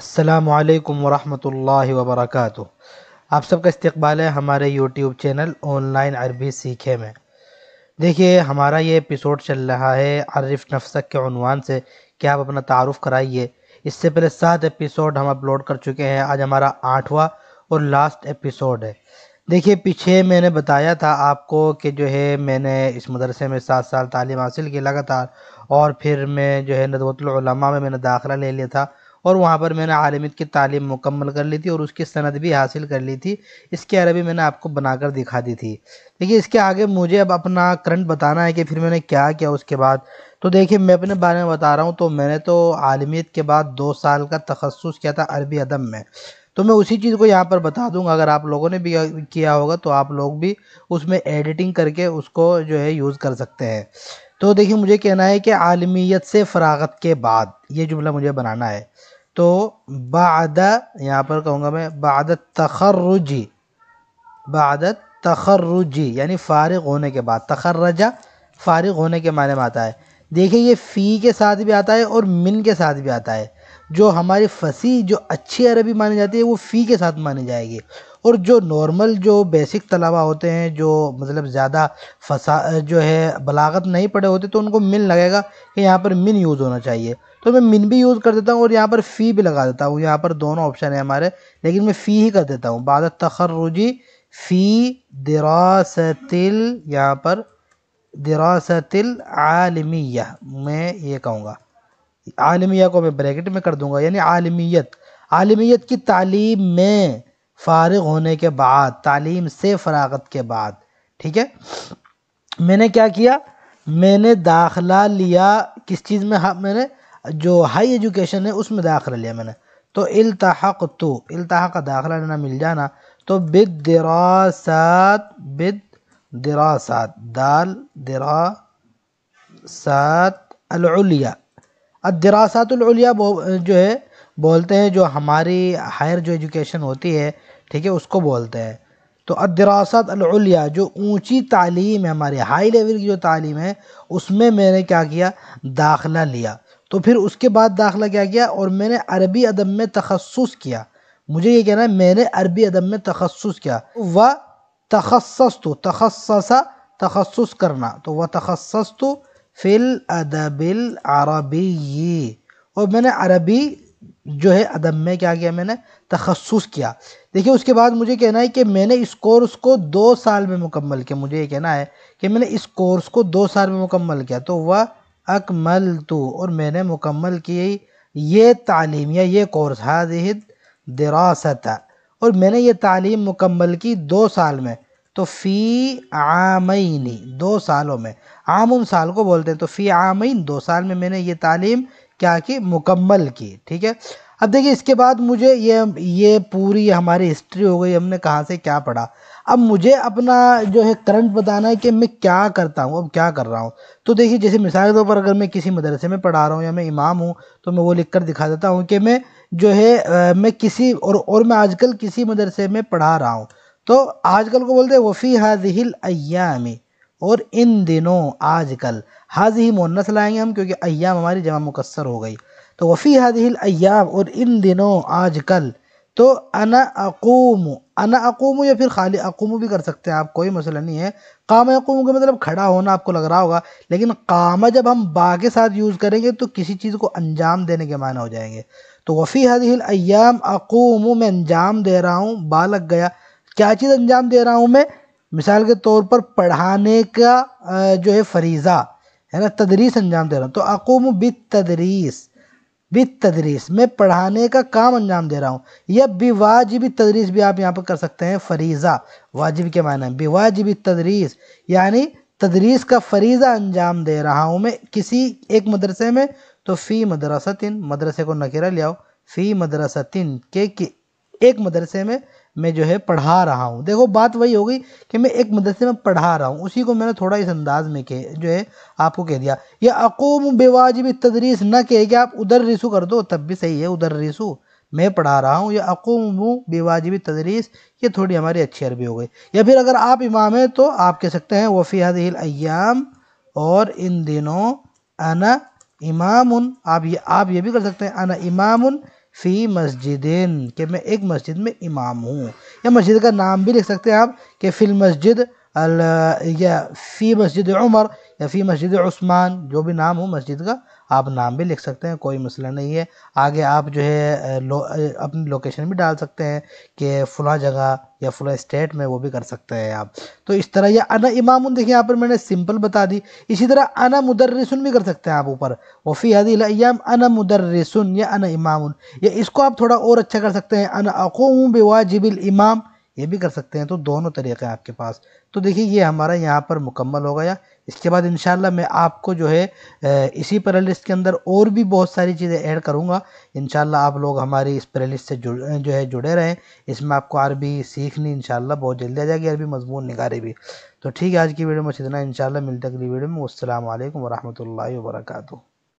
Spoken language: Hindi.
असलकम वरहमल वबरक आप सबका इस्तबाल है हमारे यूट्यूब चैनल ऑनलाइन अरबी सीखे में देखिए हमारा ये एपिसोड चल रहा है आरिफ नफसक के अनवान से कि आप अपना तारफ़ कराइए इससे पहले सात एपिसोड हम अपलोड कर चुके हैं आज हमारा आठवां और लास्ट एपिसोड है देखिए पीछे मैंने बताया था आपको कि जो है मैंने इस मदरसे में सात साल तालीम हासिल की लगातार और फिर मैं जो है नदवतलमा में मैंने दाखिला ले लिया था और वहाँ पर मैंने आलमित की तालीम मुकम्मल कर ली थी और उसकी सनद भी हासिल कर ली थी इसके अरबी मैंने आपको बनाकर दिखा दी थी देखिए इसके आगे मुझे अब अपना करंट बताना है कि फिर मैंने क्या किया उसके बाद तो देखिए मैं अपने बारे में बता रहा हूँ तो मैंने तो आलमियत के बाद दो साल का तखसस किया था अरबी अदब में तो मैं उसी चीज़ को यहाँ पर बता दूँगा अगर आप लोगों ने भी किया होगा तो आप लोग भी उसमें एडिटिंग करके उसको जो है यूज़ कर सकते हैं तो देखिए मुझे कहना है कि आलमियत से फरागत के बाद ये जुमला मुझे बनाना है तो बाद यहाँ पर कहूँगा मैं बाद तखरुजी बाद तखरुजी यानी फ़ारग होने के बाद तखर्रजा फ़ारग होने के माने में आता है देखिए ये फ़ी के साथ भी आता है और मिन के साथ भी आता है जो हमारी फसी जो अच्छी अरबी मानी जाती है वो फ़ी के साथ मानी जाएगी और जो नॉर्मल जो बेसिक तलबा होते हैं जो मतलब ज़्यादा फसा जो है बलागत नहीं पड़े होते तो उनको मिन लगेगा कि यहाँ पर मिन यूज़ होना चाहिए तो मैं मिन भी यूज़ कर देता हूँ और यहाँ पर फ़ी भी लगा देता हूँ यहाँ पर दोनों ऑप्शन हैं हमारे लेकिन मैं फ़ी ही कर देता हूँ बाद तखरुजी फ़ी दरासतिल यहाँ पर दरासतिल आलमिया मैं ये कहूँगा आलमिया को मैं ब्रैकेट में कर दूँगा यानी आलमियत आलमियत की तालीम में फारग होने के बाद तालीम से फ़राग़त के बाद ठीक है मैंने क्या किया मैंने दाखला लिया किस चीज़ में हाँ मैंने जो हाई एजुकेशन है उसमें दाखला लिया मैंने तो इल्तहक तो इल्तहक का दाखला लेना मिल जाना तो बिद दरासात बिद दरासात दाल दरा सात अलया दरासातुलया जो है बोलते हैं जो हमारी हायर जो एजुकेशन होती है ठीक है उसको बोलते हैं तो अलिया जो ऊंची तालीम है हमारी हाई लेवल की जो तालीम है उसमें मैंने क्या किया दाखला लिया तो फिर उसके बाद दाखला क्या किया और मैंने अरबी अदब में तखसस किया मुझे ये कहना है मैंने अरबी अदब में तखसस किया व तखसस तो तखससा तखसस करना तो वह तखसस तो फिल अदबिल अरबी और मैंने अरबी जो है अदब में क्या किया मैंने तखसस किया देखिए उसके बाद मुझे कहना है कि मैंने इस कोर्स को दो साल में मुकम्मल किया मुझे ये कहना है कि मैंने इस कोर्स को दो साल में मुकम्मल किया तो वह अकमल तो और मैंने मुकम्मल की ये तालीम या ये कोर्स हाजिद दरासत और मैंने ये तालीम मुकम्मल की दो साल में तो फ़ी आमईनी दो सालों में आम उन साल को बोलते हैं तो फ़ी आमईन दो साल में मैंने ये तालीम क्या की मुकम्मल की ठीक है अब देखिए इसके बाद मुझे ये ये पूरी हमारी हिस्ट्री हो गई हमने कहाँ से क्या पढ़ा अब मुझे अपना जो है करंट बताना है कि मैं क्या करता हूँ अब क्या कर रहा हूँ तो देखिए जैसे मिसाल के तौर पर अगर मैं किसी मदरसे में पढ़ा रहा हूँ या मैं इमाम हूँ तो मैं वो लिख कर दिखा देता हूँ कि मैं जो है आ, मैं किसी और और मैं आजकल किसी मदरसे में पढ़ा रहा हूँ तो आजकल को बोलते हैं वफ़ी हाजिल अयामी और इन दिनों आज कल हाज ही मोनस लाएंगे हम क्योंकि अयाम हमारी जमा मुकसर हो गई तो वफ़ी हादिल अयाम और इन दिनों आज कल तो अना अकूम अना अकूम या फिर खाली अकूम भी कर सकते हैं आप कोई मसला नहीं है काम अकूम का मतलब खड़ा होना आपको लग रहा होगा लेकिन कामा जब हम बा के साथ यूज़ करेंगे तो किसी चीज़ को अंजाम देने के माना हो जाएंगे तो वफ़ी हदिल अयाम अकूम मैं अंजाम दे रहा हूँ बा लग गया क्या चीज़ अंजाम दे रहा हूँ मैं मिसाल के तौर पर पढ़ाने का जो है फरीज़ा है ना तदरीस अंजाम दे रहा हूँ तो अकूम बित तदरीस बित तदरीस मैं पढ़ाने का काम अंजाम दे रहा हूँ या बेवाजिब तदरीस भी आप यहाँ पर कर सकते हैं फरीज़ा वाजिब के मायने बेवाजिब तदरीस यानी तदरीस का फरीज़ा अंजाम दे रहा हूँ मैं किसी एक मदरसे में तो फ़ी मदरसतिन मदरसे को नकेरा ले आओ फ़ी मदरसतिन के के एक मदरसे में मैं जो है पढ़ा रहा हूँ देखो बात वही हो गई कि मैं एक मदरसे में पढ़ा रहा हूँ उसी को मैंने थोड़ा इस अंदाज में के जो है आपको कह दिया या अकोम बेवाजिब तदरीस न कहे कि आप उधर रिसू कर दो तब भी सही है उधर रिसू मैं पढ़ा रहा हूँ या अकोम बेवाजिब तदरीस ये थोड़ी हमारी अच्छी अरबी हो गई या फिर अगर आप इमाम हैं तो आप कह सकते हैं वफ़ी अयाम और इन दिनों अना इमाम आप ये आप ये भी कर सकते हैं अना इमाम फ़ी मस्जिदिन कि मैं एक मस्जिद में इमाम हूँ या मस्जिद का नाम भी लिख सकते हैं आप कि फ़िल मस्जिद या फ़ी मस्जिद उमर या फिर मस्जिद उस्मान जो भी नाम हो मस्जिद का आप नाम भी लिख सकते हैं कोई मसला नहीं है आगे आप जो है लो, अपनी लोकेशन भी डाल सकते हैं कि फ़ला जगह या फला स्टेट में वो भी कर सकते हैं आप तो इस तरह या अना इमाम देखिए यहाँ पर मैंने सिंपल बता दी इसी तरह अना मुदर्रसन भी कर सकते हैं आप ऊपर वफ़ी हदीम अना मुदर्रसन या अना इमाम या इसको आप थोड़ा और अच्छा कर सकते हैं अन अकूम जबिल इमाम ये भी कर सकते हैं तो दोनों तरीक़े हैं आपके पास तो देखिए ये हमारा यहाँ पर मुकम्मल हो गया इसके बाद इन मैं आपको जो है इसी लिस्ट के अंदर और भी बहुत सारी चीज़ें ऐड करूँगा इन आप लोग हमारी इस लिस्ट से जुड़ जो है जुड़े रहें इसमें आपको अरबी सीखनी इन बहुत जल्दी आ जाएगी अरबी मजमून निगारी भी तो ठीक है आज की वीडियो में इतना इंशाल्लाह मिलते अगली वीडियो में असल वरहमल वर्का